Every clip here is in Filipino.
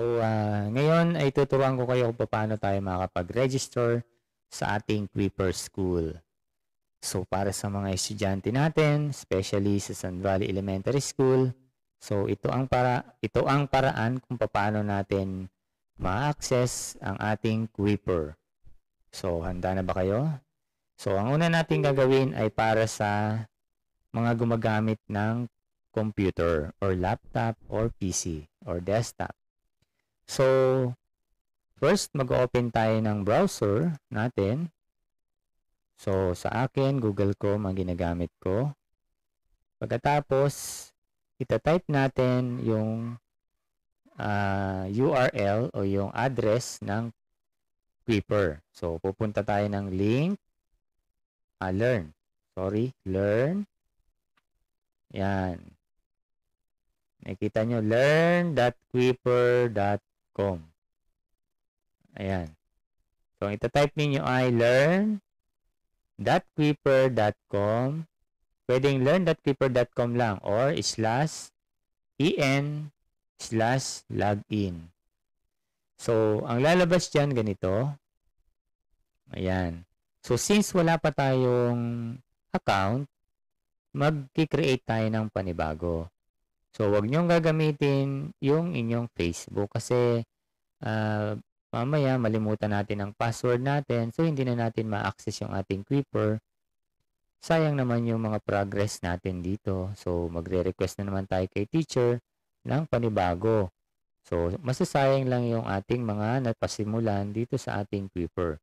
So, uh, ngayon ay tuturuan ko kayo kung paano tayo makapag-register sa ating Creeper School. So, para sa mga estudyante natin, especially sa San Valley Elementary School, so ito ang para ito ang paraan kung paano natin ma-access ang ating Creeper. So, handa na ba kayo? So, ang una nating gagawin ay para sa mga gumagamit ng computer or laptop or PC or desktop. So, first mag-open tayo ng browser natin. So, sa akin, Google Chrome ang ginagamit ko. Pagkatapos, type natin yung uh, ah, URL o yung address ng Quipper. So, pupunta tayo ng link. Uh, learn. Sorry, learn. Yan. Nakikita nyo, learn.quipper.com learn.com. Ayan. So, ang type niyo ay learn.quipper.com. Pwedeng learn.quipper.com lang or slash en slash login. So, ang lalabas dyan ganito. Ayan. So, since wala pa tayong account, mag-create tayo ng panibago. So, huwag niyong gagamitin yung inyong Facebook kasi uh, mamaya malimutan natin ang password natin so hindi na natin ma-access yung ating Quipper. Sayang naman yung mga progress natin dito. So, magre-request na naman tayo kay teacher ng panibago. So, masasayang lang yung ating mga napasimulan dito sa ating Quipper.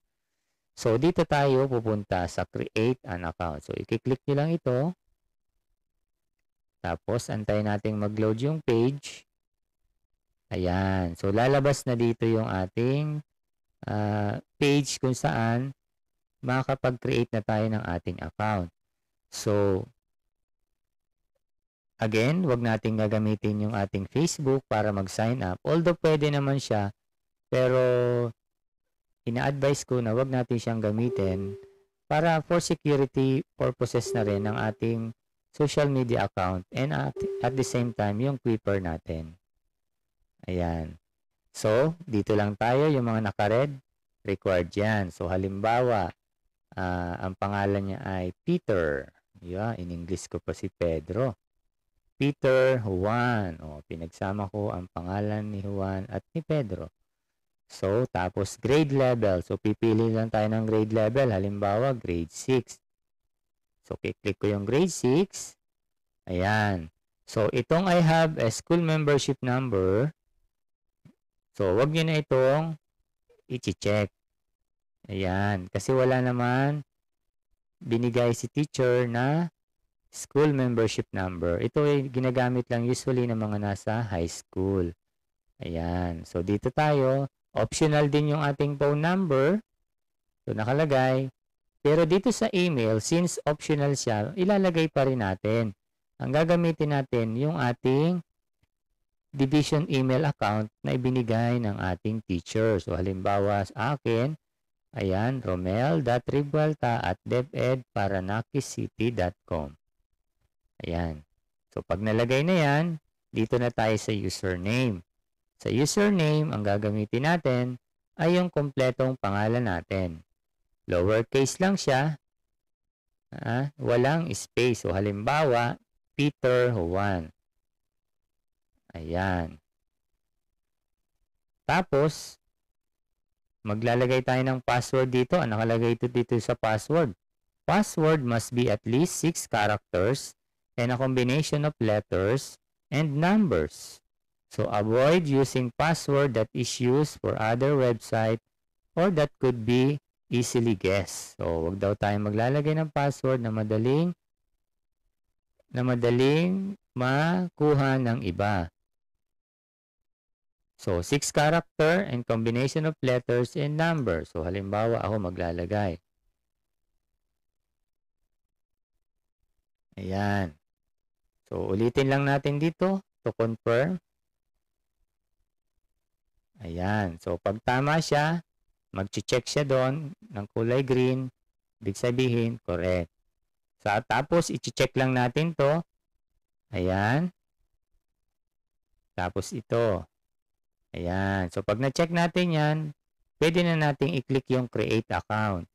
So, dito tayo pupunta sa Create an Account. So, i-click nyo lang ito. Tapos, antayin natin mag-load yung page. Ayan. So, lalabas na dito yung ating uh, page kung saan makakapag-create na tayo ng ating account. So, Again, wag natin gagamitin yung ating Facebook para mag-sign up. Although pwede naman siya, pero ina-advise ko na wag natin siyang gamitin para for security purposes na rin ng ating social media account and at, at the same time yung Quipper natin. Ayan. So, dito lang tayo yung mga naka-red required yan. So, halimbawa, uh, ang pangalan niya ay Peter. Yeah, in English ko pa si Pedro. Peter Juan. O, pinagsama ko ang pangalan ni Juan at ni Pedro. So, tapos grade level. So, pipili lang tayo ng grade level. Halimbawa, grade 6. So, click ko yung grade 6. Ayan. So, itong I have a school membership number. So, wag nyo na itong i-check. Ayan. Kasi wala naman binigay si teacher na school membership number. Ito ay ginagamit lang usually ng mga nasa high school. Ayan. So, dito tayo. Optional din yung ating phone number. So, nakalagay. Pero dito sa email, since optional siya, ilalagay pa rin natin. Ang gagamitin natin yung ating division email account na ibinigay ng ating teacher. So halimbawa sa akin, ayan, romel.ribualta at devedparanakiscity.com. Ayan. So pag nalagay na yan, dito na tayo sa username. Sa username, ang gagamitin natin ay yung kompletong pangalan natin. Lowercase lang siya. Ha? walang space. So, halimbawa, Peter Juan. Ayan. Tapos, maglalagay tayo ng password dito. Ang ah, nakalagay ito dito sa password. Password must be at least 6 characters and a combination of letters and numbers. So avoid using password that is used for other website or that could be easily guess. So, wag daw tayong maglalagay ng password na madaling na madaling makuha ng iba. So, 6 character and combination of letters and numbers. So, halimbawa ako maglalagay. Ayan. So, ulitin lang natin dito to confirm. Ayan. So, pag tama siya, Mag-check siya doon ng kulay green. big sabihin, correct. Sa, tapos, i-check lang natin to. Ayan. Tapos ito. Ayan. So, pag na-check natin yan, pwede na nating i-click yung create account.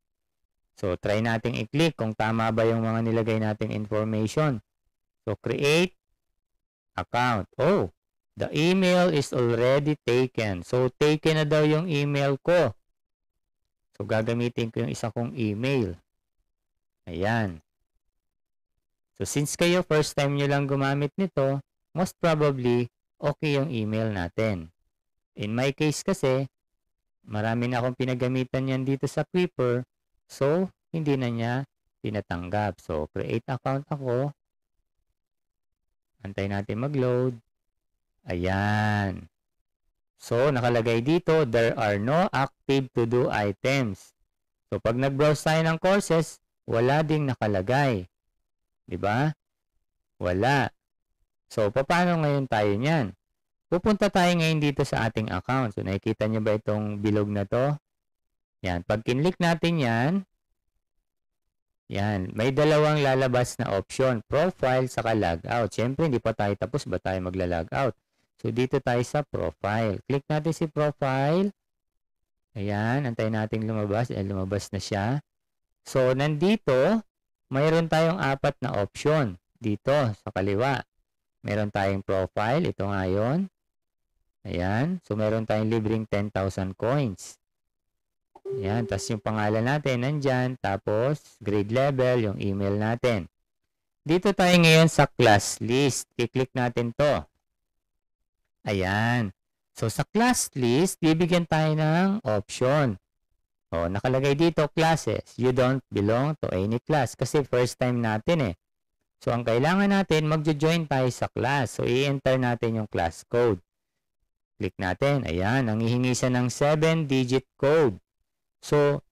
So, try nating i-click kung tama ba yung mga nilagay nating information. So, create account. Oh, the email is already taken. So, taken na daw yung email ko. So, gagamitin ko yung isa kong email. Ayan. So, since kayo first time nyo lang gumamit nito, most probably, okay yung email natin. In my case kasi, marami na akong pinagamitan yan dito sa Creeper. So, hindi na niya tinatanggap. So, create account ako. Antay natin mag-load. Ayan. So, nakalagay dito, there are no active to-do items. So, pag nag-browse tayo ng courses, wala ding nakalagay. ba? Diba? Wala. So, paano ngayon tayo niyan? Pupunta tayo ngayon dito sa ating account. So, nakikita nyo ba itong bilog na to? Yan. Pag kinlik natin yan, yan. May dalawang lalabas na option. Profile saka logout. Siyempre, hindi pa tayo tapos ba tayo magla-logout. So, dito tayo sa profile. Click natin si profile. Ayan, antayin natin lumabas. Ayan, lumabas na siya. So, nandito, mayroon tayong apat na option. Dito, sa kaliwa. Meron tayong profile. Ito nga yun. Ayan. So, meron tayong libreng 10,000 coins. Ayan. Tapos yung pangalan natin, nandyan. Tapos, grade level, yung email natin. Dito tayo ngayon sa class list. I-click natin to. Ayan. So, sa class list, bibigyan tayo ng option. O, nakalagay dito, classes. You don't belong to any class. Kasi first time natin eh. So, ang kailangan natin, magjo-join tayo sa class. So, i-enter natin yung class code. Click natin. Ayan, Ang nangihingi siya ng 7-digit code. So,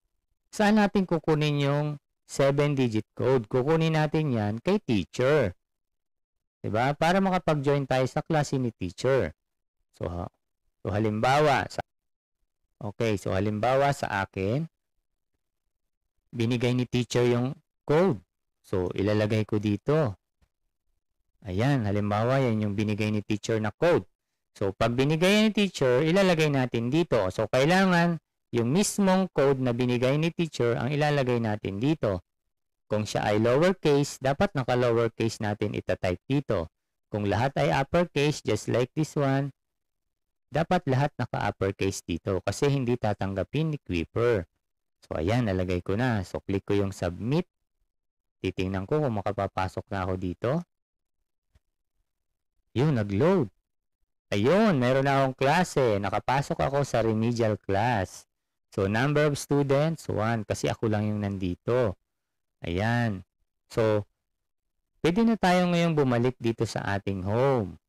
saan natin kukunin yung 7-digit code? Kukunin natin yan kay teacher. Diba? Para makapag-join tayo sa class ni teacher. So, so halimbawa, sa, okay, so halimbawa sa akin, binigay ni teacher yung code. So, ilalagay ko dito. Ayan, halimbawa, yan yung binigay ni teacher na code. So, pag binigay ni teacher, ilalagay natin dito. So, kailangan yung mismong code na binigay ni teacher ang ilalagay natin dito. Kung siya ay lowercase, dapat naka-lowercase natin ita-type dito. Kung lahat ay uppercase, just like this one, dapat lahat naka-uppercase dito kasi hindi tatanggapin ni Quipper. So, ayan, nalagay ko na. So, click ko yung submit. Titingnan ko kung makapapasok na ako dito. Yun, nag-load. Ayun, meron na akong klase. Nakapasok ako sa remedial class. So, number of students, 1. Kasi ako lang yung nandito. Ayan. So, pwede na tayo ngayon bumalik dito sa ating home.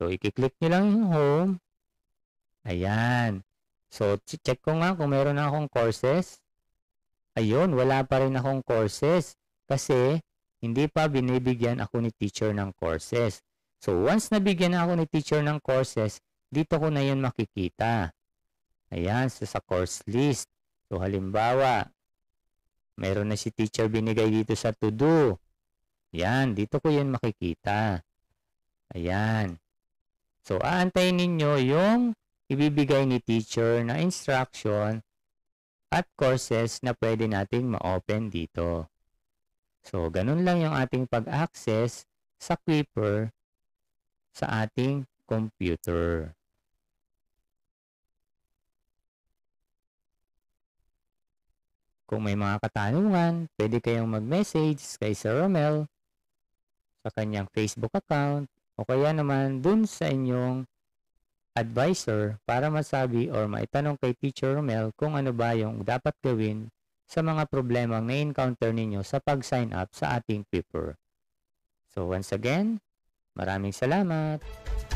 So, i-click nyo lang yung home. Ayan. So, check ko nga kung meron na akong courses. Ayun, wala pa rin akong courses kasi hindi pa binibigyan ako ni teacher ng courses. So, once nabigyan na ako ni teacher ng courses, dito ko na yan makikita. Ayan, so sa course list. So, halimbawa, meron na si teacher binigay dito sa to-do. Ayan, dito ko yan makikita. Ayan. So, aantayin ninyo yung ibibigay ni teacher na instruction at courses na pwede nating ma-open dito. So, ganun lang yung ating pag-access sa Quipper sa ating computer. Kung may mga katanungan, pwede kayong mag-message kay Sir Romel sa kanyang Facebook account o kaya naman dun sa inyong advisor para masabi or maitanong kay Teacher Romel kung ano ba yung dapat gawin sa mga problema na-encounter ninyo sa pag-sign up sa ating paper. So once again, maraming salamat!